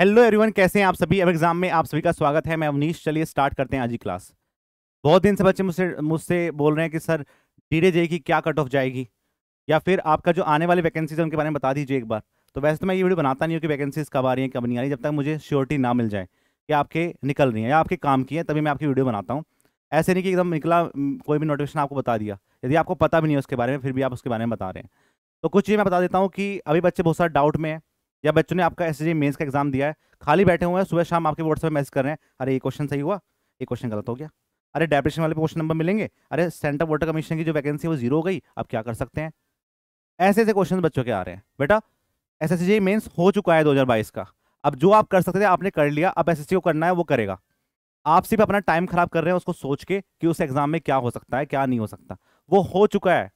hello everyone कैसे हैं आप सभी अब एग्जाम में आप सभी का स्वागत है मैं अवनीश चलिए स्टार्ट करते हैं आज की क्लास बहुत दिन से बच्चे मुझसे मुझसे बोल रहे हैं कि सर डीडे डे की क्या कट ऑफ जाएगी या फिर आपका जो आने वाली वैकेंसीज है उनके बारे में बता दीजिए एक बार तो वैसे तो मैं ये वीडियो बनाता नहीं हूँ कि वैकेंसीज कब आ रही हैं कब नहीं आ रही जब तक मुझे श्योरिटी ना मिल जाए कि आपके निकल रही हैं या आपके काम की है तभी मैं आपकी वीडियो बनाता हूँ ऐसे नहीं कि एकदम निकला कोई भी नोटिफिकेशन आपको बता दिया यदि आपको पता भी नहीं है उसके बारे में फिर भी आप उसके बारे में बता रहे हैं तो कुछ चीज़ मैं बता देता हूँ कि अभी बच्चे बहुत सारे डाउट में है या बच्चों ने आपका एस मेंस का एग्जाम दिया है खाली बैठे हुए हैं सुबह शाम आपके व्हाट्सएप मैसेज कर रहे हैं अरे ये क्वेश्चन सही हुआ ये क्वेश्चन गलत हो गया अरे डेप्रेशन वाले क्वेश्चन नंबर मिलेंगे अरे सेंटर वोटर कमीशन की जो वैकेंसी है वो जीरो हो गई अब क्या कर सकते हैं ऐसे ऐसे क्वेश्चन बच्चों के आ रहे हैं बेटा एस एस मेंस हो चुका है दो का अब जो आप कर सकते थे आपने कर लिया अब एस को करना है वो करेगा आप सिर्फ अपना टाइम खराब कर रहे हैं उसको सोच के कि उस एग्जाम में क्या हो सकता है क्या नहीं हो सकता वो हो चुका है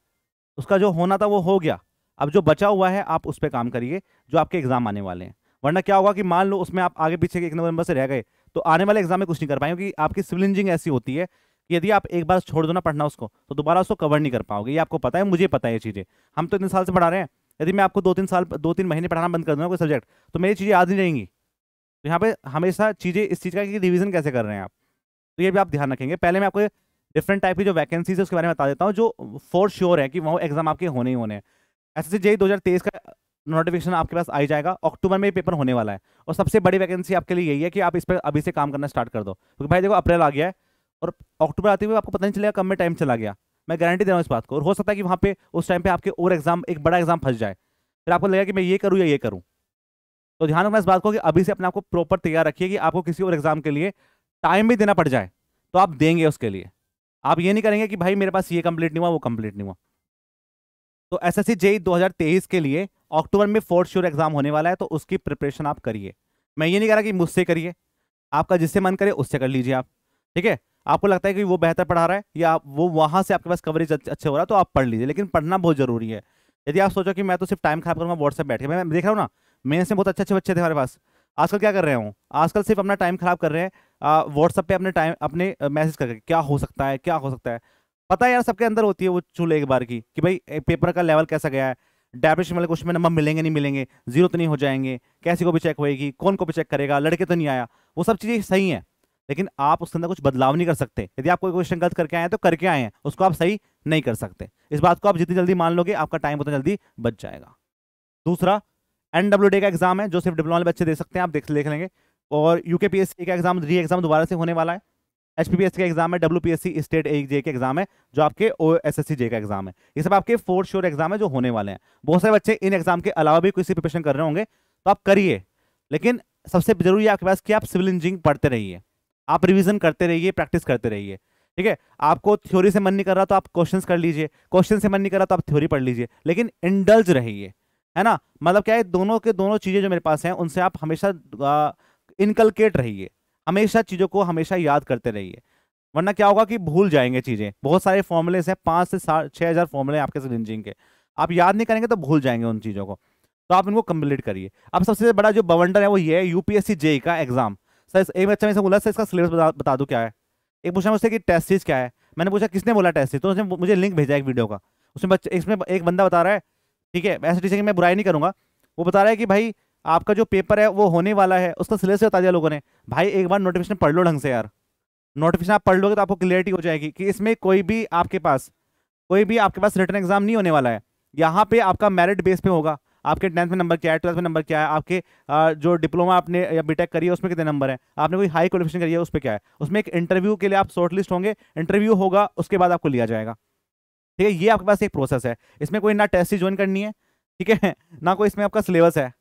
उसका जो होना था वो हो गया अब जो बचा हुआ है आप उस पर काम करिए जो आपके एग्जाम आने वाले हैं वरना क्या होगा कि मान लो उसमें आप आगे पीछे के एक नंबर से रह गए तो आने वाले एग्जाम में कुछ नहीं कर पाएंगे क्योंकि आपकी सिविल इंजिंग ऐसी होती है कि यदि आप एक बार छोड़ दो ना पढ़ना उसको तो दोबारा उसको कवर नहीं कर पाओगे ये आपको पता है मुझे पता है ये चीज़ें हम तो इतने साल से पढ़ा रहे हैं यदि मैं आपको दो तीन साल दो तीन महीने पढ़ाना बंद कर दूँगा कोई सब्जेक्ट तो मेरी चीज़ें याद नहीं रहेंगी तो यहाँ पर हमेशा चीज़ें इस चीज़ का कि रिविज़न कैसे कर रहे हैं आप तो ये भी आप ध्यान रखेंगे पहले मैं आपको डिफरेंट टाइप की जो वैकेंसीज है उसके बारे में बता देता हूँ जो फॉर श्योर है कि वो एग्जाम आपके होने ही होने हैं एस एस सी दो हज़ार तेईस का नोटिफिकेशन आपके पास आ जाएगा अक्टूबर में पेपर होने वाला है और सबसे बड़ी वैकेंसी आपके लिए यही है कि आप इस पर अभी से काम करना स्टार्ट कर दो क्योंकि भाई देखो अप्रैल आ गया है और अक्टूबर आते हुए आपको पता नहीं चलेगा कम में टाइम चला गया मैं गारंटी दे रहा हूँ इस बात को और हो सकता है कि वहाँ पे उस टाइम पे आपके और एग्जाम एक बड़ा एग्जाम फंस जाए फिर आपको लगेगा कि मैं ये करूँ या ये करूँ तो ध्यान रखना इस बात को कि अभी से अपने आपको प्रॉपर तैयार रखिए कि आपको किसी और एग्जाम के लिए टाइम भी देना पड़ जाए तो आप देंगे उसके लिए आप ये नहीं करेंगे कि भाई मेरे पास ये कम्प्लीट नहीं हुआ वो कम्प्लीट नहीं हुआ तो एस एस सी के लिए अक्टूबर में फोर्थ श्योर एग्जाम होने वाला है तो उसकी प्रिपरेशन आप करिए मैं ये नहीं कह रहा कि मुझसे करिए आपका जिससे मन करे उससे कर लीजिए आप ठीक है आपको लगता है कि वो बेहतर पढ़ा रहा है या आप वो वहाँ से आपके पास कवरेज अच्छे हो रहा है तो आप पढ़ लीजिए लेकिन पढ़ना बहुत जरूरी है यदि आप सोचो कि मैं तो सिर्फ टाइम खराब करूँगा व्हाट्सएप बैठ के मैं देख रहा हूँ ना मेरे से बहुत अच्छे अच्छे बच्चे थे हमारे पास आजकल क्या कर रहे हूँ आजकल सिर्फ अपना टाइम खराब कर रहे हैं व्हाट्सएप पर अपने टाइम अपने मैसेज करके क्या हो सकता है क्या हो सकता है पता है यार सबके अंदर होती है वो चूल्हे एक बार की कि भाई पेपर का लेवल कैसा गया है डैबिश वाले क्वेश्चन में नंबर मिलेंगे नहीं मिलेंगे जीरो तो नहीं हो जाएंगे कैसी भी चेक होएगी कौन को भी चेक करेगा लड़के तो नहीं आया वो सब चीज़ें सही हैं लेकिन आप उसके अंदर कुछ बदलाव नहीं कर सकते यदि आप कोई क्वेश्चन गलत करके आए हैं तो करके आए हैं उसको आप सही नहीं कर सकते इस बात को आप जितनी जल्दी मान लोगे आपका टाइम उतना जल्दी बच जाएगा दूसरा एन का एग्जाम है जो सिर्फ डिप्लोमा वाले बच्चे दे सकते हैं आप देख देख लेंगे और यू के का एग्जाम री एग्जाम दोबारा से होने वाला है एच का एग्जाम है डब्ल्यू स्टेट ए जे का एग्जाम है जो आपके ओ एस एस सी जे का एग्जाम है ये सब आपके फोर्थ श्योर एग्जाम है जो होने वाले हैं बहुत सारे बच्चे इन एग्जाम के अलावा भी सी प्रिपरेशन कर रहे होंगे तो आप करिए लेकिन सबसे जरूरी आपके पास कि आप सिविल इंजीनियरिंग पढ़ते रहिए आप रिविजन करते रहिए प्रैक्टिस करते रहिए ठीक है आपको थ्योरी से मन नहीं कर रहा तो आप क्वेश्चन कर लीजिए क्वेश्चन से मन नहीं कर रहा तो आप थ्योरी पढ़ लीजिए लेकिन इंडल्ज रहिए है ना मतलब क्या है दोनों के दोनों चीज़ें जो मेरे पास हैं उनसे आप हमेशा इनकलकेट रहिए हमेशा चीज़ों को हमेशा याद करते रहिए वरना क्या होगा कि भूल जाएंगे चीज़ें बहुत सारे फॉर्मूलेस हैं पाँच से छः हज़ार फॉर्मूले आपके सिलिंजिंग के आप याद नहीं करेंगे तो भूल जाएंगे उन चीज़ों को तो आप इनको कंप्लीट करिए अब सबसे बड़ा जो बवंडर है वो ये है यूपीएससी जे का एग्जाम सर एक बच्चा मैं बोला सर इसका सिलेबस बता, बता दूँ क्या है एक पूछा मुझसे कि टेस्ट सीज क्या है मैंने पूछा किसने बोला टेस्ट सीज तो उसने मुझे लिंक भेजा एक वीडियो का उसमें बच्चे इसमें एक बंदा बता रहा है ठीक है ऐसे टीचर की मैं बुराई नहीं करूँगा वो बता रहा है कि भाई आपका जो पेपर है वो होने वाला है उसका सिलेबस बता दिया लोगों ने भाई एक बार नोटिफिकेशन पढ़ लो ढंग से यार नोटिफिकेशन आप पढ़ लोगे तो आपको क्लियरिटी हो जाएगी कि इसमें कोई भी आपके पास कोई भी आपके पास रिटर्न एग्जाम नहीं होने वाला है यहाँ पे आपका मेरिट बेस पे होगा आपके टेंथ में नंबर क्या है ट्वेल्थ में नंबर क्या है आपके जो डिप्लोमा आपने या बीटेक करी है उसमें कितने नंबर है आपने कोई हाई क्वालिफिकेशन करी है उस पर क्या है उसमें एक इंटरव्यू के लिए आप शॉर्ट लिस्ट होंगे इंटरव्यू होगा उसके बाद आपको लिया जाएगा ठीक है ये आपके पास एक प्रोसेस है इसमें कोई ना टेस्ट ही ज्वाइन करनी है ठीक है ना कोई इसमें आपका सिलेबस है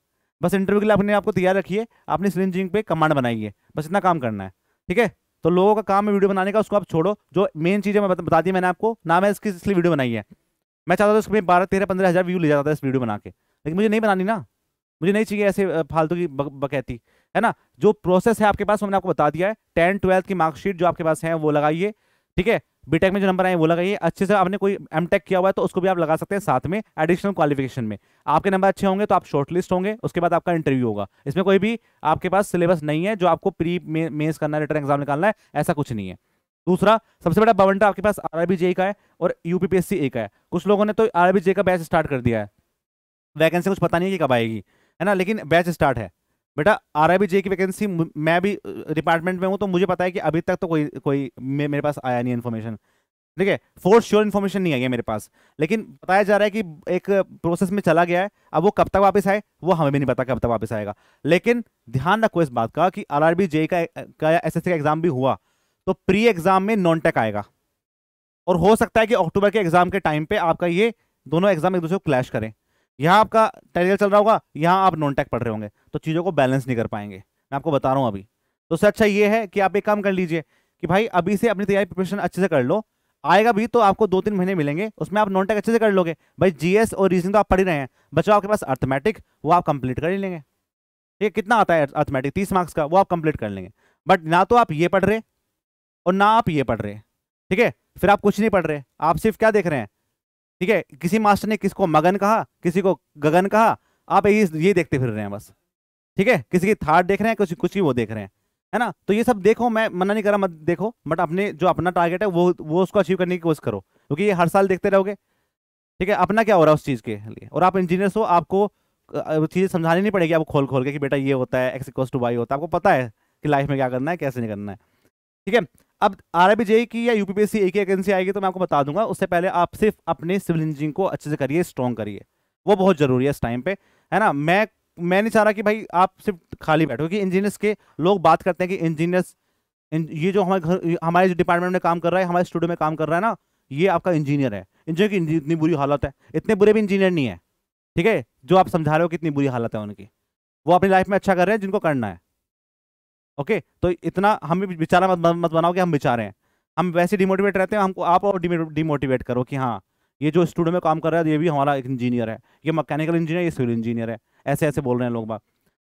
बस इंटरव्यू के लिए अपने आपको तैयार रखिए आपने जिंग पे कमांड बनाइए बस इतना काम करना है ठीक है तो लोगों का काम है वीडियो बनाने का उसको आप छोड़ो जो मेन चीज़ मैं बता दी मैंने आपको ना मैं इसकी इसलिए वीडियो बनाई है मैं चाहता था इसमें बारह तेरह पंद्रह हज़ार व्यू ले जाता था इस वीडियो बना के लेकिन मुझे नहीं बनानी ना मुझे नहीं चाहिए ऐसे फालतू की बकैती है ना जो प्रोसेस है आपके पास मैंने आपको बता दिया है टेंथ ट्वेल्थ की मार्कशीट जो आपके पास है वो लगाइए ठीक है बीटेक में जो नंबर आए वो लगाइए अच्छे से आपने कोई एमटेक किया हुआ है तो उसको भी आप लगा सकते हैं साथ में एडिशनल क्वालिफिकेशन में आपके नंबर अच्छे होंगे तो आप शॉर्टलिस्ट होंगे उसके बाद आपका इंटरव्यू होगा इसमें कोई भी आपके पास सिलेबस नहीं है जो आपको प्री मेन्स करना है रिटर्न एग्जाम निकालना है ऐसा कुछ नहीं है दूसरा सबसे बड़ा बवंटा आपके पास आर आई का है और यू पी का है कुछ लोगों ने तो आर का बैच स्टार्ट कर दिया है वैकेंसी कुछ पता नहीं है कि कब आएगी है ना लेकिन बैच स्टार्ट है बेटा आर आई बी जे की वैकेंसी मैं भी डिपार्टमेंट में हूँ तो मुझे पता है कि अभी तक तो कोई कोई मे, मेरे पास आया नहीं इन्फॉर्मेशन ठीक है फोर श्योर इन्फॉर्मेशन नहीं आई है मेरे पास लेकिन बताया जा रहा है कि एक प्रोसेस में चला गया है अब वो कब तक वापस आए वो हमें भी नहीं पता कब तक वापस आएगा लेकिन ध्यान रखो इस बात का कि आर आर बी जे का एस एस का एग्जाम भी हुआ तो प्री एग्जाम में नॉन टेक आएगा और हो सकता है कि अक्टूबर के एग्जाम के टाइम पर आपका ये दोनों एग्जाम एक दूसरे को क्लैश करें यहाँ आपका टेरियल चल रहा होगा यहाँ आप नॉन टेक पढ़ रहे होंगे तो चीज़ों को बैलेंस नहीं कर पाएंगे मैं आपको बता रहा हूँ अभी तो उससे अच्छा ये है कि आप एक काम कर लीजिए कि भाई अभी से अपनी तैयारी प्रिपरेशन अच्छे से कर लो आएगा भी तो आपको दो तीन महीने मिलेंगे उसमें आप नॉन टेक अच्छे से कर लोगे भाई जीएस और रीजनिंग तो आप पढ़ ही रहे हैं बच्चों आपके पास अर्थमेटिक वो आप कंप्लीट कर ही लेंगे ठीक है कितना आता है अर्थमेटिक तीस मार्क्स का वो आप कंप्लीट कर लेंगे बट ना तो आप ये पढ़ रहे और ना आप ये पढ़ रहे ठीक है फिर आप कुछ नहीं पढ़ रहे आप सिर्फ क्या देख रहे हैं ठीक है किसी मास्टर ने किसको मगन कहा किसी को गगन कहा आप यही ये देखते फिर रहे हैं बस ठीक है किसी की थाट देख रहे हैं कुछ कुछ ही वो देख रहे हैं है ना तो ये सब देखो मैं मना नहीं रहा मत देखो बट अपने जो अपना टारगेट है वो वो उसको अचीव करने की कोशिश करो क्योंकि ये हर साल देखते रहोगे ठीक है अपना क्या हो रहा है उस चीज़ के लिए और आप इंजीनियर्स हो आपको चीज़ें समझानी नहीं पड़ेगी आपको खोल खोल के कि बेटा ये होता है एक्स इक्वल्स टू वाई होता है आपको पता है कि लाइफ में क्या करना है कैसे नहीं करना है ठीक है अब आर आई बी की या यूपीपीएससी एक ही वैकेंसी आएगी तो मैं आपको बता दूंगा उससे पहले आप सिर्फ अपने सिविल इंजीनियरिंग को अच्छे से करिए स्ट्रॉन्ग करिए वो बहुत जरूरी है इस टाइम पे है ना मैं मैं नहीं चाह रहा कि भाई आप सिर्फ खाली बैठो क्योंकि इंजीनियर्स के लोग बात करते हैं कि इंजीनियर्स ये जो हमारे घर हमारे जो डिपार्टमेंट में काम कर रहा है हमारे स्टूडियो में काम कर रहा है ना ये आपका इंजीनियर है इंजीनियर की इतनी बुरी हालत है इतने बुरे भी इंजीनियर नहीं है ठीक है जो आप समझा रहे हो कि इतनी बुरी हालत है उनकी वो अपनी लाइफ में अच्छा कर रहे हैं जिनको करना है ओके तो इतना हमें बेचारा मत मत बनाओ कि हम बेचारे हैं हम वैसे डिमोटिवेट रहते हैं हमको आप और डिमोटिवेट करो कि हाँ ये जो स्टूडियो में काम कर रहा है ये भी हमारा इंजीनियर है ये मैकेनिकल इंजीनियर ये सिविल इंजीनियर है ऐसे ऐसे बोल रहे हैं लोग बात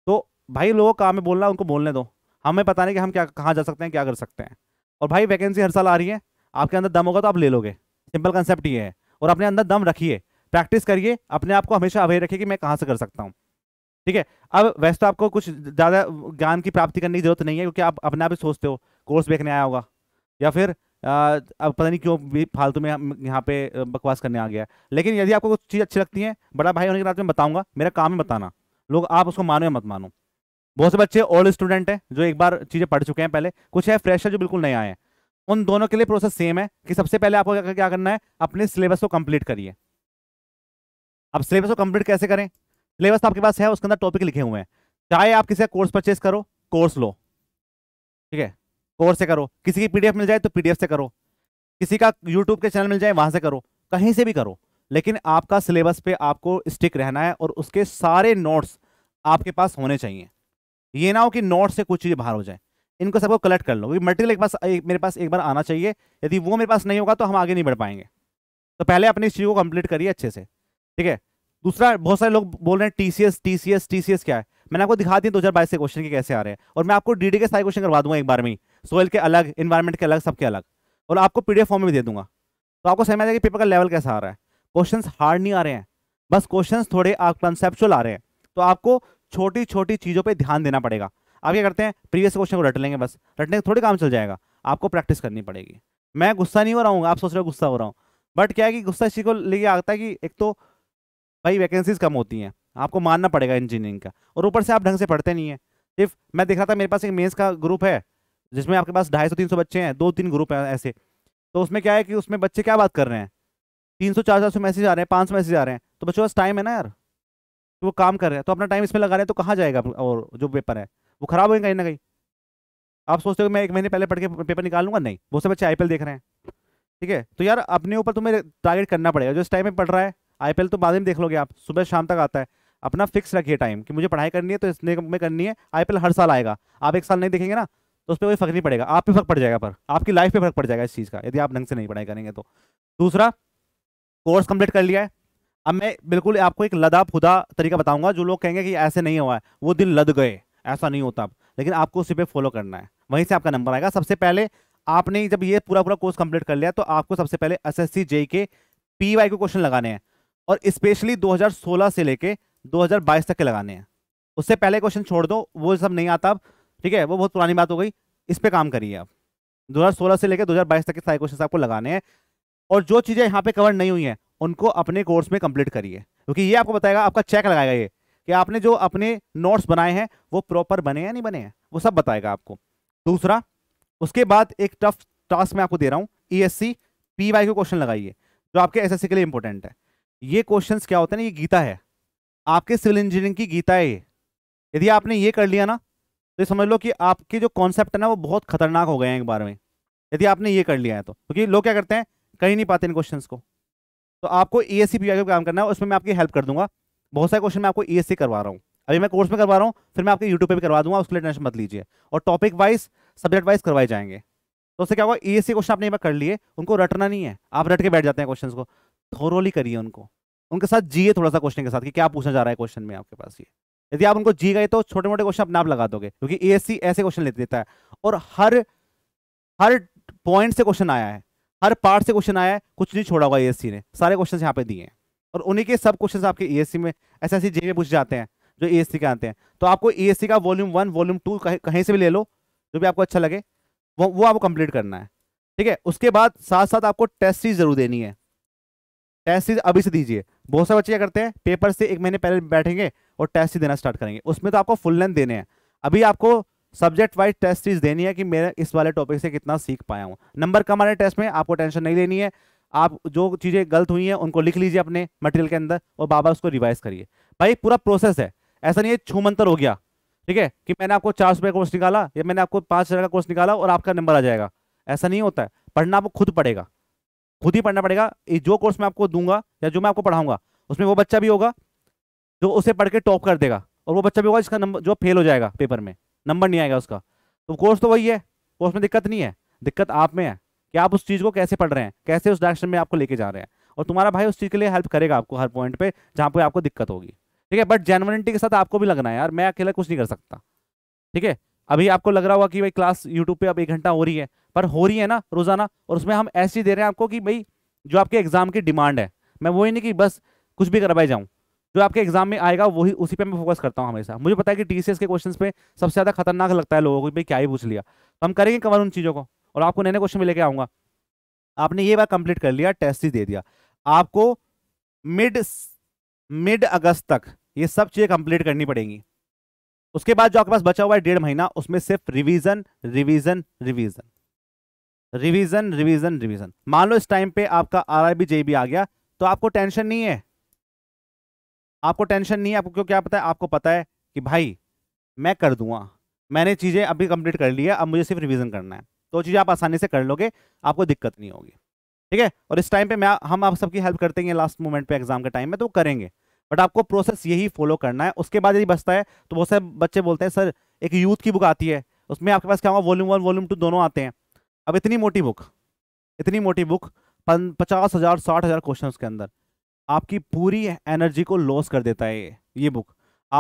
तो भाई लोगों का काम में बोलना उनको बोलने दो हमें पता नहीं कि हम क्या कहाँ जा सकते हैं क्या कर सकते हैं और भाई वैकेंसी हर साल आ रही है आपके अंदर दम होगा तो आप ले लोगे सिंपल कंसेप्ट ये है और अपने अंदर दम रखिए प्रैक्टिस करिए अपने आप को हमेशा अवेयर रखिए कि मैं कहाँ से कर सकता हूँ ठीक है अब वैसे तो आपको कुछ ज़्यादा ज्ञान की प्राप्ति करने की जरूरत नहीं है क्योंकि आप अपने आप ही सोचते हो कोर्स देखने आया होगा या फिर अब पता नहीं क्यों भी फालतू में यहाँ पे बकवास करने आ गया लेकिन यदि आपको कुछ चीज़ अच्छी लगती है बड़ा भाई होने के बाद में बताऊंगा मेरा काम है बताना लोग आप उसको मानो या मत मानो बहुत से बच्चे ओल्ड स्टूडेंट हैं जो एक बार चीज़ें पढ़ चुके हैं पहले कुछ है फ्रेशर जो बिल्कुल नए आए हैं उन दोनों के लिए प्रोसेस सेम है कि सबसे पहले आपको क्या करना है अपने सिलेबस को कंप्लीट करिए अब सिलेबस को कंप्लीट कैसे करें सिलेबस तो आपके पास है उसके अंदर टॉपिक लिखे हुए हैं चाहे आप किसी कोर्स परचेस करो कोर्स लो ठीक है कोर्स से करो किसी की पीडीएफ मिल जाए तो पीडीएफ से करो किसी का यूट्यूब के चैनल मिल जाए वहां से करो कहीं से भी करो लेकिन आपका सिलेबस पे आपको स्टिक रहना है और उसके सारे नोट्स आपके पास होने चाहिए ये ना हो कि नोट्स से कुछ चीज़ें बाहर हो जाए इनको सबको कलेक्ट कर लो क्योंकि मटेरियल एक पास एक, मेरे पास एक बार आना चाहिए यदि वो मेरे पास नहीं होगा तो हम आगे नहीं बढ़ पाएंगे तो पहले अपनी इस चीज़ को कंप्लीट करिए अच्छे से ठीक है दूसरा बहुत सारे लोग बोल रहे हैं टीसीएस टीसीएस टीसीएस क्या है मैंने आपको दिखा दिया दो हजार बाईस के क्वेश्चन के कैसे आ रहे हैं और मैं आपको डीडी के सारे क्वेश्चन करवा दूंगा एक बार में सोयल के अलग इन्वायरमेंट के अलग सबके अलग और आपको पीडीएफ फॉर्म में भी दे दूंगा तो आपको समझ आएगा कि पेपर का लेवल कैसा आ रहा है क्वेश्चन हार्ड नहीं आ रहे हैं बस क्वेश्चन थोड़े कंसेप्चुअल आ रहे हैं तो आपको छोटी छोटी चीज़ों पर ध्यान देना पड़ेगा आप क्या करते हैं प्रीवियस क्वेश्चन को रट लेंगे बस रटने का थोड़ी काम चल जाएगा आपको प्रैक्टिस करनी पड़ेगी मैं गुस्सा नहीं हो रहा हूँ आप सोच रहे हो गुस्सा हो रहा हूँ बट क्या है कि गुस्सा इसी को लेके आता है कि एक तो भाई वैकेंसीज कम होती हैं आपको मानना पड़ेगा इंजीनियरिंग का और ऊपर से आप ढंग से पढ़ते नहीं है सिर्फ मैं देख रहा था मेरे पास एक मेन्स का ग्रुप है जिसमें आपके पास ढाई सौ तीन सौ बच्चे हैं दो तीन ग्रुप हैं ऐसे तो उसमें क्या है कि उसमें बच्चे क्या बात कर रहे हैं तीन सौ चार सौ मैसेज आ रहे हैं पाँच सौ मैसेज आ रहे हैं तो बच्चों पास टाइम है ना यार तो वो काम कर रहे हैं तो अपना टाइम इसमें लगा रहे हैं तो कहाँ जाएगा और जो पेपर है वो खराब होंगे कहीं ना कहीं आप सोचते हो मैं एक महीने पहले पढ़ के पेपर निकाल लूँगा नहीं बहुत से बच्चे आई देख रहे हैं ठीक है तो यार अपने ऊपर तुम्हें टारगेट करना पड़ेगा जो इस टाइम में पढ़ रहा है आईपीएल तो बाद में देख लोगे आप सुबह शाम तक आता है अपना फिक्स रखिए टाइम कि मुझे पढ़ाई करनी है तो इसने में करनी है आईपीएल हर साल आएगा आप एक साल नहीं देखेंगे ना तो उस पर कोई फर्क नहीं पड़ेगा आप पे फर्क पड़ जाएगा पर आपकी लाइफ पे फर्क पड़ जाएगा इस चीज़ का यदि आप ढंग से नहीं पढ़ाई करेंगे तो दूसरा कोर्स कंप्लीट कर लिया है अब मैं बिल्कुल आपको एक लदा खुदा तरीका बताऊंगा जो लोग कहेंगे कि ऐसे नहीं हुआ है वो दिन लद गए ऐसा नहीं होता अब लेकिन आपको उसी पर फॉलो करना है वहीं से आपका नंबर आएगा सबसे पहले आपने जब ये पूरा पूरा कोर्स कंप्लीट कर लिया तो आपको सबसे पहले एस एस सी के पी वाई क्वेश्चन लगाने हैं और स्पेशली 2016 से लेके 2022 तक के लगाने हैं उससे पहले क्वेश्चन छोड़ दो वो सब नहीं आता अब ठीक है वो बहुत पुरानी बात हो गई इस पर काम करिए आप दो से लेकर दो तक के सारे क्वेश्चन आपको लगाने हैं और जो चीज़ें यहाँ पे कवर नहीं हुई हैं उनको अपने कोर्स में कंप्लीट करिए क्योंकि ये आपको बताएगा आपका चेक लगाएगा ये कि आपने जो अपने नोट्स बनाए हैं वो प्रॉपर बने हैं नहीं बने हैं वो सब बताएगा आपको दूसरा उसके बाद एक टफ टास्क मैं आपको दे रहा हूँ E S C P Y के क्वेश्चन लगाइए जो आपके एस एस सी के लिए इंपॉर्टेंट है ये क्वेश्चन क्या होते हैं ना ये गीता है आपके सिविल इंजीनियरिंग की गीता है ये यदि आपने ये कर लिया ना तो ये समझ लो कि आपके जो कॉन्सेप्ट है ना वो बहुत खतरनाक हो गए हैं एक बार में यदि आपने ये कर लिया है तो क्योंकि तो लोग क्या करते हैं कर ही नहीं पाते इन क्वेश्चन को तो आपको ई एस सी पी काम करना है उसमें मैं आपकी हेल्प कर दूंगा बहुत सारे क्वेश्चन मैं आपको ई एस सी करवा रहा हूँ अभी मैं कोर्स में करवा रहा हूँ फिर मैं आपके यूट्यूब पर भी करवा दूंगा उसके लिए टेंशन मत लीजिए और टॉपिक वाइज सब्जेक्ट वाइज करवाए जाएंगे तो उससे क्या होगा ई एस सी क्वेश्चन आपने एक बार कर लिए उनको रटना नहीं है आप रट के बैठ जाते हैं क्वेश्चन को थोरोली करिए उनको उनके साथ जिए थोड़ा सा क्वेश्चन के साथ कि क्या पूछना जा रहा है क्वेश्चन में आपके पास ये यदि आप उनको जी गए तो छोटे मोटे क्वेश्चन अपने आप लगा दोगे क्योंकि ए ऐसे क्वेश्चन लेते देता है और हर हर पॉइंट से क्वेश्चन आया है हर पार्ट से क्वेश्चन आया है कुछ नहीं छोड़ा हुआ ए ने सारे क्वेश्चन यहाँ पे दिए हैं और उन्हीं के सब क्वेश्चन आपके ए में ऐसे ऐसे जी में पूछ जाते हैं जो ए के आते हैं तो आपको ए का वॉल्यूम वन वॉल्यूम टू कहीं से भी ले लो जो भी आपको अच्छा लगे वो वो आपको कंप्लीट करना है ठीक है उसके बाद साथ साथ आपको टेस्ट ही जरूर देनी है टेस्ट सीरीज अभी से दीजिए बहुत सारे बच्चे क्या करते हैं पेपर से एक महीने पहले बैठेंगे और टेस्ट सीरीज देना स्टार्ट करेंगे उसमें तो आपको फुल लेंथ देने हैं अभी आपको सब्जेक्ट वाइज टेस्ट सीरीज देनी है कि मैं इस वाले टॉपिक से कितना सीख पाया हूँ नंबर कम आ रहे टेस्ट में आपको टेंशन नहीं लेनी है आप जो चीज़ें गलत हुई हैं उनको लिख लीजिए अपने मटेरियल के अंदर और बाबा उसको रिवाइज करिए भाई पूरा प्रोसेस है ऐसा नहीं है छूमंतर हो गया ठीक है कि मैंने आपको चार सौ का कोर्स निकाला या मैंने आपको पाँच हज़ार का कोर्स निकाला और आपका नंबर आ जाएगा ऐसा नहीं होता है पढ़ना आपको खुद पड़ेगा खुद ही पढ़ना पड़ेगा जो कोर्स मैं आपको दूंगा या जो मैं आपको पढ़ाऊंगा उसमें वो बच्चा भी होगा जो उसे पढ़ के टॉप कर देगा और वो बच्चा भी होगा जिसका नंबर जो फेल हो जाएगा पेपर में नंबर नहीं आएगा उसका तो कोर्स तो वही है कोर्स में दिक्कत नहीं है दिक्कत आप में है कि आप उस चीज़ को कैसे पढ़ रहे हैं कैसे उस डायरेक्शन में आपको लेके जा रहे हैं और तुम्हारा भाई उस चीज़ के लिए हेल्प करेगा आपको हर पॉइंट पे जहाँ पे आपको दिक्कत होगी ठीक है बट जेनवनिटी के साथ आपको भी लगना है यार मैं अकेला कुछ नहीं कर सकता ठीक है अभी आपको लग रहा होगा कि भाई क्लास यूट्यूब पे अब एक घंटा हो रही है पर हो रही है ना रोजाना और उसमें हम ऐसी दे रहे हैं आपको कि भाई जो आपके एग्जाम की डिमांड है मैं वही नहीं कि बस कुछ भी करवाई जाऊँ जो आपके एग्जाम में आएगा वही उसी पे मैं फोकस करता हूँ हमेशा मुझे पता है कि टीसीएस के क्वेश्चंस पे सबसे ज़्यादा खतरनाक लगता है लोगों को भाई क्या ही पूछ लिया तो हम करेंगे कवर उन चीज़ों को और आपको नए नए क्वेश्चन में लेके आऊँगा आपने ये बार कंप्लीट कर लिया टेस्ट ही दे दिया आपको मिड मिड अगस्त तक ये सब चीज़ें कंप्लीट करनी पड़ेंगी उसके बाद जो आपके पास बचा हुआ है डेढ़ महीना उसमें सिर्फ revision revision revision revision revision revision मान लो इस टाइम पे आपका R R B J B आ गया तो आपको टेंशन नहीं है आपको टेंशन नहीं है आपको क्यों क्या पता है आपको पता है कि भाई मैं कर दूंगा मैंने चीज़ें अभी कंप्लीट कर ली है अब मुझे सिर्फ रिवीजन करना है तो चीज़ें आप आसानी से कर लोगे आपको दिक्कत नहीं होगी ठीक है और इस टाइम पे मैं हम आप सबकी हेल्प करते हैं लास्ट मोमेंट पे एग्जाम के टाइम में तो करेंगे बट आपको प्रोसेस यही फॉलो करना है उसके बाद यदि बचता है तो बहुत सारे बच्चे बोलते हैं सर एक यूथ की बुक आती है उसमें आपके पास क्या होगा वॉल्यूम वन वॉल्यूम टू दोनों आते हैं अब इतनी मोटी बुक इतनी मोटी बुक पचास हज़ार साठ हज़ार क्वेश्चन के अंदर आपकी पूरी एनर्जी को लॉस कर देता है ये ये बुक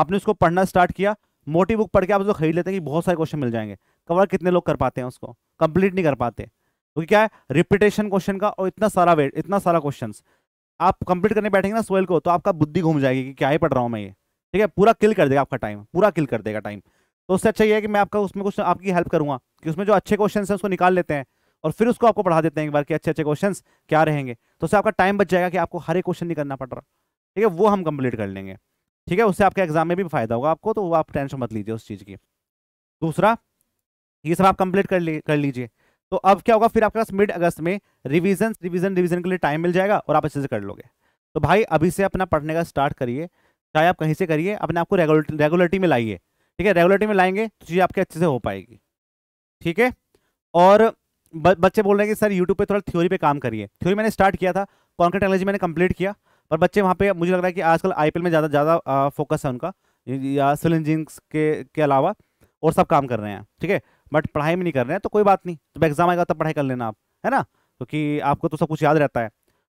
आपने उसको पढ़ना स्टार्ट किया मोटी बुक पढ़ के आप उसको खरीद लेते हैं कि बहुत सारे क्वेश्चन मिल जाएंगे कवर कितने लोग कर पाते हैं उसको कंप्लीट नहीं कर पाते क्योंकि तो क्या है रिपीटेशन क्वेश्चन का और इतना सारा वेट इतना सारा क्वेश्चन आप कंप्लीट करने बैठेंगे ना सोयल को तो आपका बुद्धि घूम जाएगी कि क्या ही पढ़ रहा हूँ मैं ये ठीक है पूरा किल कर देगा आपका टाइम पूरा किल कर देगा टाइम तो उससे अच्छा ये है कि मैं आपका उसमें कुछ आपकी हेल्प करूँगा कि उसमें जो अच्छे क्वेश्चन हैं उसको निकाल लेते हैं और फिर उसको आपको पढ़ा देते हैं एक बार कि अच्छे अच्छे क्वेश्चन क्या रहेंगे तो उससे आपका टाइम बच जाएगा कि आपको हर एक क्वेश्चन नहीं करना पड़ रहा ठीक है वो हम कंप्लीट कर लेंगे ठीक है उससे आपके एग्जाम में भी फायदा होगा आपको तो वो आप टेंशन मत लीजिए उस चीज़ की दूसरा ये सब आप कंप्लीट कर ली कर लीजिए तो अब क्या होगा फिर आपके पास मिड अगस्त में रिविजन रिविजन रिविजन के लिए टाइम मिल जाएगा और आप अच्छे से कर लोगे तो भाई अभी से अपना पढ़ने का स्टार्ट करिए चाहे आप कहीं से करिए अपने आपको रेगुलरिटी में लाइए ठीक है रेगुलरिटी में लाएंगे तो चीज़ आपके अच्छे से हो पाएगी ठीक है और बच्चे बोल रहे हैं कि सर यूट्यूब पे थोड़ा थ्योरी पे काम करिए थ्योरी मैंने स्टार्ट किया था कॉन्क्रीट टेक्नोलॉजी मैंने कंप्लीट किया पर बच्चे वहाँ पे मुझे लग रहा है कि आजकल आईपीएल में ज़्यादा ज़्यादा फोकस है उनका या सिविल इंजीनियरिंग के के अलावा और सब काम कर रहे हैं ठीक है बट पढ़ाई में नहीं कर रहे हैं तो कोई बात नहीं जब एग्जाम आएगा तब पढ़ाई कर लेना आप है ना क्योंकि तो आपको तो सब कुछ याद रहता है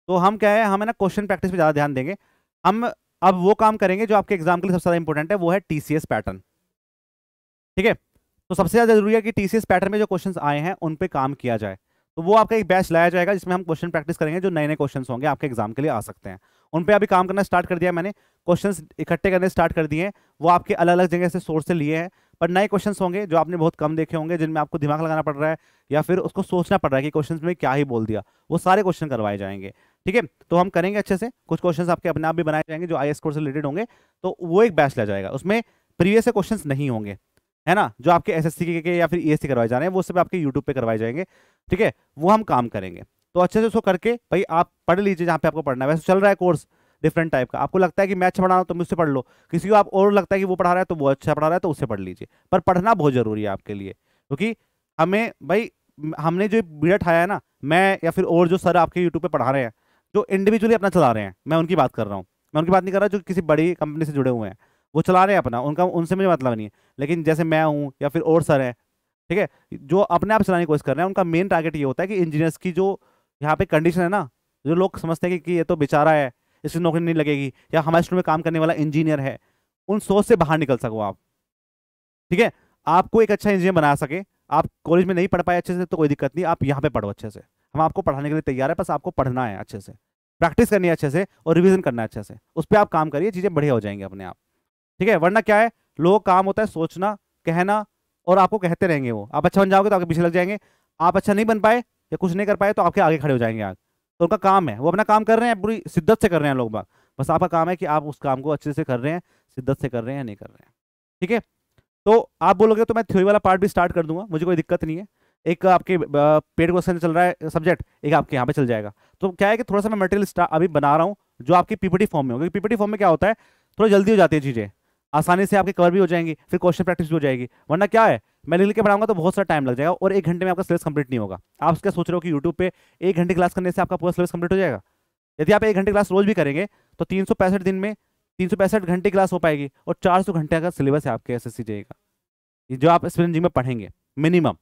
तो हम क्या है हम है ना क्वेश्चन प्रैक्टिस पर ज़्यादा ध्यान देंगे हम अब वो काम करेंगे जो आपके एग्जाम के लिए सबसे ज़्यादा इंपॉर्टेंट है वो है टी पैटर्न ठीक है तो सबसे ज़्यादा जरूरी है कि टी पैटर्न में जो क्वेश्चन आए हैं उन पर काम किया जाए तो वो आपका एक बैच लाया जाएगा जिसमें हम क्वेश्चन प्रैक्टिस करेंगे जो नए नए क्वेश्चन होंगे आपके एग्जाम के लिए आ सकते हैं उन पे अभी काम करना स्टार्ट कर दिया मैंने क्वेश्चन इकट्ठे करने स्टार्ट कर दिए हैं वो आपके अलग अलग जगह से सोर्स से लिए हैं पर नए क्वेश्चन होंगे जो आपने बहुत कम देखे होंगे जिनमें आपको दिमाग लगाना पड़ रहा है या फिर उसको सोचना पड़ रहा है कि क्वेश्चन में क्या ही बोल दिया वो सारे क्वेश्चन करवाए जाएंगे ठीक है तो हम करेंगे अच्छे से कुछ क्वेश्चन आपके अपने आप भी बनाए जाएंगे जो आई एस से रिलेटेड होंगे तो वो एक बैच लिया जाएगा उसमें प्रीवियस क्वेश्चन नहीं होंगे है ना जो आपके एस एस के या फिर ई e करवाए जा रहे हैं वो सब आपके यूट्यूब पर करवाए जाएंगे ठीक है वो हम काम करेंगे तो अच्छे से उसको करके भाई आप पढ़ लीजिए जहाँ पे आपको पढ़ना है वैसे चल रहा है कोर्स डिफरेंट टाइप का आपको लगता है कि मैं अच्छा पढ़ा रहा हूँ तो मुझसे पढ़ लो किसी को आप और लगता है कि वो पढ़ा रहा है तो वो अच्छा पढ़ा रहा है तो उससे पढ़ लीजिए पर पढ़ना बहुत ज़रूरी है आपके लिए क्योंकि हमें भाई हमने जो बीड़ा ठाया है ना मैं या फिर और जो सर आपके यूट्यूब पर पढ़ा रहे हैं जो इंडिविजुअली अपना चला रहे हैं मैं उनकी बात कर रहा हूँ मैं उनकी बात नहीं कर रहा जो किसी बड़ी कंपनी से जुड़े हुए हैं वो चला रहे हैं अपना उनका उनसे मुझे मतलब नहीं है लेकिन जैसे मैं हूँ या फिर और सर हैं ठीक है जो अपने आप चलाने की कोशिश कर रहे हैं उनका मेन टारगेट ये होता है कि इंजीनियर्स की जो यहाँ पे कंडीशन है ना जो लोग समझते हैं कि, कि ये तो बेचारा है इसकी नौकरी नहीं लगेगी या हमारे स्टूडेंट में काम करने वाला इंजीनियर है उन सोच से बाहर निकल सको आप ठीक है आपको एक अच्छा इंजीनियर बना सके आप कॉलेज में नहीं पढ़ पाए अच्छे से तो कोई दिक्कत नहीं आप यहाँ पे पढ़ो अच्छे से हम आपको पढ़ाने के लिए तैयार है बस आपको पढ़ना है अच्छे से प्रैक्टिस करनी है अच्छे से और रिविजन करना है अच्छे से उस पर आप काम करिए चीज़ें बढ़िया हो जाएंगी अपने आप ठीक है वरना क्या है लोग काम होता है सोचना कहना और आपको कहते रहेंगे वो आप अच्छा बन जाओगे तो आपके पीछे लग जाएंगे आप अच्छा नहीं बन पाए या कुछ नहीं कर पाए तो आपके आगे खड़े हो जाएंगे आगे तो उनका काम है वो अपना काम कर रहे हैं पूरी शिद्दत से कर रहे हैं लोग बाग बस आपका काम है कि आप उस काम को अच्छे से कर रहे हैं शिद्दत से कर रहे हैं या नहीं कर रहे हैं ठीक है तो आप बोलोगे तो मैं थ्योरी वाला पार्ट भी स्टार्ट कर दूंगा मुझे कोई दिक्कत नहीं है एक आपके पेड क्वेश्चन चल रहा है सब्जेक्ट एक आपके यहाँ पे चल जाएगा तो क्या है कि थोड़ा सा मैं मटेरियल अभी बना रहा हूँ जो आपकी पीपीटी फॉर्म में होगी पीपीटी फॉर्म में क्या होता है थोड़ा जल्दी हो जाती है चीज़ें आसानी से आपके कवर भी हो जाएंगी फिर क्वेश्चन प्रैक्टिस भी हो जाएगी वरना क्या है मैं लिख के पढ़ाऊंगा तो बहुत सारा टाइम लग जाएगा और एक घंटे में आपका सिलेबस कंप्लीट नहीं होगा आप क्या सोच रहे हो कि यूट्यूब पे एक घंटे क्लास करने से आपका पूरा सिलेबस कंप्लीट हो जाएगा यदि आप एक घंटे क्लास रोज भी करेंगे तो तीन दिन में तीन घंटे क्लास हो पाएगी और चार घंटे का सिलेबस है आपके एस जाएगा जो आप स्पेलिंग में पढ़ेंगे मिनिमम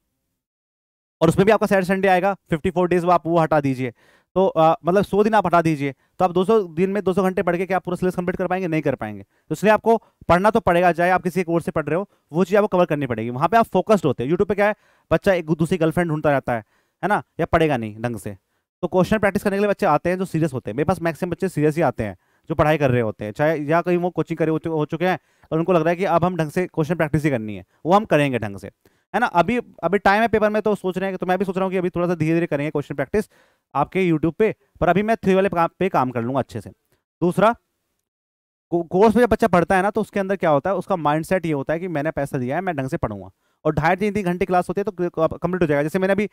और उसमें भी आपका सैटर संडे आएगा फिफ्टी डेज वो आप वो हटा दीजिए तो आ, मतलब सौ दिन आप हटा दीजिए तो आप 200 दिन में 200 घंटे पढ़ के क्या आप पूरा सिलेबस कंप्लीट कर पाएंगे नहीं कर पाएंगे तो इसलिए आपको पढ़ना तो पड़ेगा चाहे आप किसी एक कोर्स से पढ़ रहे हो वो चीज़ आपको कवर करनी पड़ेगी वहाँ पे आप फोकस्ड होते हैं यूट्यूब पे क्या है बच्चा एक दूसरी गर्लफ्रेंड ढूंढता रहता है है ना या पढ़ेगा नहीं ढंग से तो क्वेश्चन प्रैक्टिस करने के लिए बच्चे आते हैं जो सीरियस होते हैं मेरे पास मैक्सिमम बच्चे सीरियस ही आते हैं जो पढ़ाई कर रहे होते हैं चाहे या कहीं वो कोचिंग करे हो चुके हैं और उनको लग रहा है कि अब हम ढंग से क्वेश्चन प्रैक्टिस ही करनी है वो हम करेंगे ढंग से है ना अभी अभी टाइम है पेपर में तो सोच रहे हैं कि तो मैं भी सोच रहा हूँ कि अभी थोड़ा सा धीरे धीरे करेंगे क्वेश्चन प्रैक्टिस आपके यूट्यूब पे पर अभी मैं थ्री वाले पे काम कर लूँगा अच्छे से दूसरा कोर्स में जब बच्चा पढ़ता है ना तो उसके अंदर क्या होता है उसका सेट ये होता है कि मैंने पैसा दिया है मैं ढंग से पढ़ूंगा और ढाई तीन तीन घंटे क्लास होती है तो कंप्लीट हो जाएगा जैसे मैंने अभी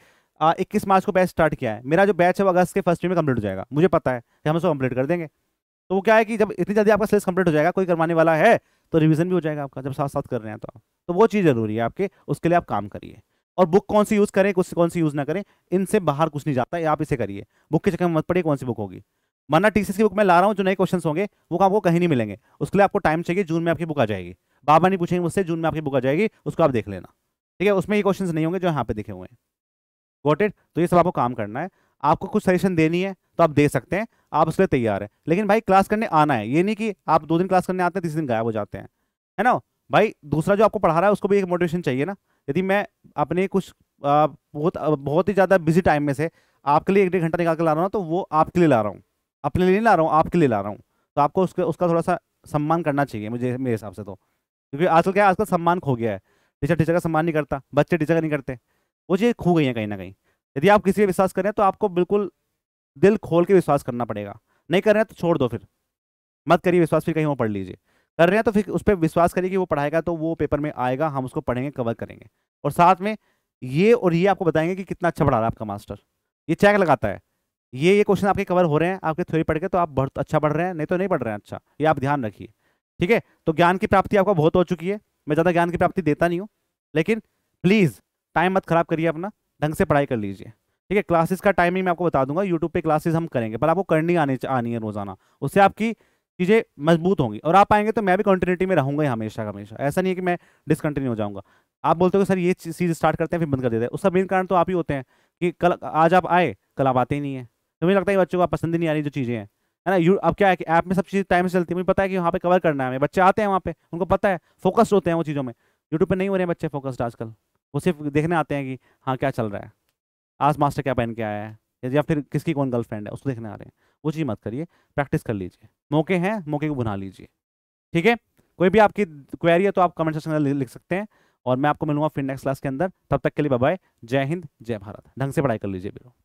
इक्कीस मार्च को बैच स्टार्ट किया है मेरा जो बैच है वो अगस्त के फर्स्ट में कम्प्लीट हो जाएगा मुझे पता है कि हम उसको कंप्लीट कर देंगे तो वो क्या है कि जब इतनी जल्दी आपका सिलेबस कंप्लीट हो जाएगा कोई करवाने वाला है तो रिविजन भी हो जाएगा आपका जब साथ साथ कर रहे हैं तो तो वो चीज़ ज़रूरी है आपके उसके लिए आप काम करिए और बुक कौन सी यूज़ करें कुछ कौन सी यूज़ ना करें इनसे बाहर कुछ नहीं जाता है आप इसे करिए बुक के चक्कर में मत पड़िए कौन सी बुक होगी माना टीसीएस की बुक मैं ला रहा हूँ जो नए क्वेश्चन होंगे वो आपको कहीं नहीं मिलेंगे उसके लिए आपको टाइम चाहिए जून में आपकी बुक आ जाएगी बाबा नहीं पूछेंगे मुझसे जून में आपकी बुक आ जाएगी उसको आप देख लेना ठीक है उसमें ये क्वेश्चन नहीं होंगे जो यहाँ पे दिखे हुए हैं वोटेड तो ये सब आपको काम करना है आपको कुछ सजेशन देनी है तो आप दे सकते हैं आप उसके लिए तैयार है लेकिन भाई क्लास करने आना है ये नहीं कि आप दो दिन क्लास करने आते हैं तीसरे दिन गायब हो जाते हैं है ना भाई दूसरा जो आपको पढ़ा रहा है उसको भी एक मोटिवेशन चाहिए ना यदि मैं अपने कुछ आ, बहुत बहुत ही ज़्यादा बिजी टाइम में से आपके लिए एक डेढ़ घंटा निकाल के ला रहा हूँ तो वो आपके लिए ला रहा हूँ अपने लिए नहीं ला रहा हूँ आपके लिए ला रहा हूँ तो आपको उसका उसका थोड़ा सा सम्मान करना चाहिए मुझे मेरे हिसाब से तो क्योंकि आजकल क्या आजकल सम्मान खो गया है टीचर टीचर का सम्मान नहीं करता बच्चे टीचर का नहीं करते वो चीज़ें खो गई हैं कहीं ना कहीं यदि आप किसी पर विश्वास करें तो आपको बिल्कुल दिल खोल के विश्वास करना पड़ेगा नहीं कर रहे हैं तो छोड़ दो फिर मत करिए विश्वास फिर कहीं और पढ़ लीजिए कर रहे हैं तो फिर उस पर विश्वास करिए कि वो पढ़ाएगा तो वो पेपर में आएगा हम उसको पढ़ेंगे कवर करेंगे और साथ में ये और ये आपको बताएंगे कि कितना अच्छा पढ़ा रहा है आपका मास्टर ये चेक लगाता है ये ये क्वेश्चन आपके कवर हो रहे हैं आपके थ्योरी पढ़ के तो आप बहुत अच्छा पढ़ रहे हैं नहीं तो नहीं पढ़ रहे हैं अच्छा ये आप ध्यान रखिए ठीक है तो ज्ञान की प्राप्ति आपको बहुत हो चुकी है मैं ज़्यादा ज्ञान की प्राप्ति देता नहीं हूँ लेकिन प्लीज़ टाइम मत खराब करिए अपना ढंग से पढ़ाई कर लीजिए ठीक है क्लासेस का टाइमिंग मैं आपको बता दूंगा यूट्यूब पे क्लासेस हम करेंगे पर आपको करनी आनी आनी है रोजाना उससे आपकी चीज़ें मजबूत होंगी और आप आएंगे तो मैं भी कंटिन्यूटी में रहूँगा ही हमेशा का हमेशा ऐसा नहीं है कि मैं डिसकंटिन्यू हो जाऊँगा आप बोलते हो सर ये चीज़ स्टार्ट करते हैं फिर बंद कर देते हैं उसका मेन कारण तो आप ही होते हैं कि कल आज आप आए कल आप आते ही नहीं है तो मुझे लगता है कि बच्चों को आप पसंद नहीं आ रही जो चीज़ें हैं है ना यू अब क्या है कि ऐप में सब चीज़ें टाइम से चलती है मुझे पता है कि वहाँ पे कवर करना है हमें बच्चे आते हैं वहाँ पे उनको पता है फोकस्ड होते हैं वो चीज़ों में यूट्यूब पे नहीं हो रहे हैं बच्चे फोकस्ड आजकल वो सिर्फ देखने आते हैं कि हाँ क्या चल रहा है आज मास्टर क्या पहन के आया है या फिर किसकी कौन गर्लफ्रेंड है उसको देखने आ रहे हैं वो चीज़ मत करिए प्रैक्टिस कर लीजिए मौके हैं मौके को बना लीजिए ठीक है कोई भी आपकी क्वेरी है तो आप कमेंट सेक्शन में लिख सकते हैं और मैं आपको मिलूंगा फिर नेक्स्ट क्लास के अंदर तब तक के लिए बाय जय हिंद जय भारत ढंग से पढ़ाई कर लीजिए बिलो